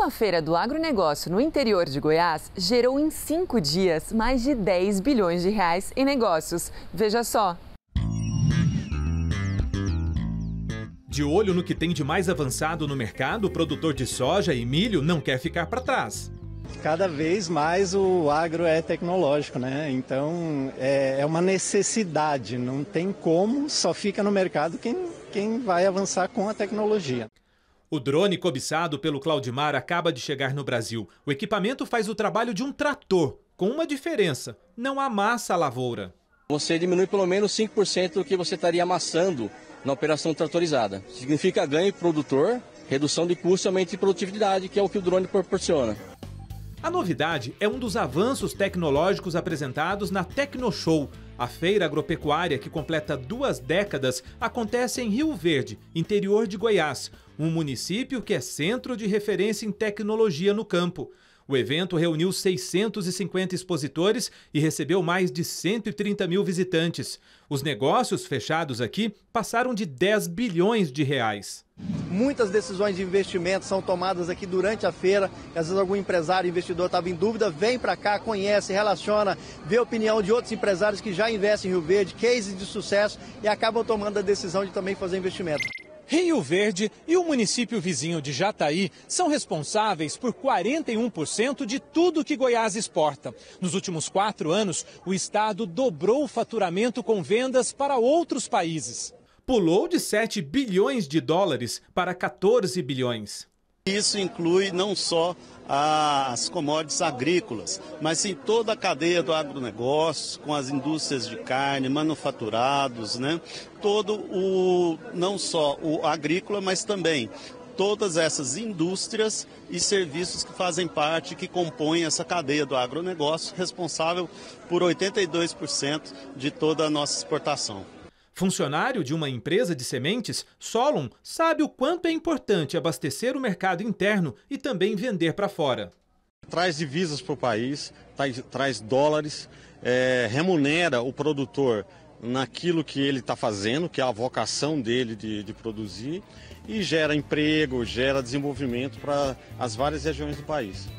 Uma feira do agronegócio no interior de Goiás gerou em cinco dias mais de 10 bilhões de reais em negócios. Veja só. De olho no que tem de mais avançado no mercado, o produtor de soja e milho não quer ficar para trás. Cada vez mais o agro é tecnológico, né? Então é, é, uma necessidade, não tem como, só fica no mercado quem, quem vai avançar com a tecnologia. O drone cobiçado pelo Claudimar acaba de chegar no Brasil. O equipamento faz o trabalho de um trator, com uma diferença: não amassa a lavoura. Você diminui pelo menos 5% do que você estaria amassando na operação tratorizada. Significa ganho produtor, redução de custo e aumento de produtividade, que é o que o drone proporciona. A novidade é um dos avanços tecnológicos apresentados na Tecnoshow. A feira agropecuária, que completa duas décadas, acontece em Rio Verde, interior de Goiás, um município que é centro de referência em tecnologia no campo. O evento reuniu 650 expositores e recebeu mais de 130 mil visitantes. Os negócios fechados aqui passaram de 10 bilhões de reais. Muitas decisões de investimento são tomadas aqui durante a feira. Às vezes algum empresário, investidor estava em dúvida, vem para cá, conhece, relaciona, vê a opinião de outros empresários que já investem em Rio Verde, cases de sucesso e acabam tomando a decisão de também fazer investimento. Rio Verde e o município vizinho de Jataí são responsáveis por 41% de tudo que Goiás exporta. Nos últimos quatro anos, o estado dobrou o faturamento com vendas para outros países pulou de 7 bilhões de dólares para 14 bilhões. Isso inclui não só as commodities agrícolas, mas sim toda a cadeia do agronegócio, com as indústrias de carne, manufaturados, né? Todo o não só o agrícola, mas também todas essas indústrias e serviços que fazem parte, que compõem essa cadeia do agronegócio, responsável por 82% de toda a nossa exportação. Funcionário de uma empresa de sementes, Solon sabe o quanto é importante abastecer o mercado interno e também vender para fora. Traz divisas para o país, traz, traz dólares, é, remunera o produtor naquilo que ele está fazendo, que é a vocação dele de, de produzir, e gera emprego, gera desenvolvimento para as várias regiões do país.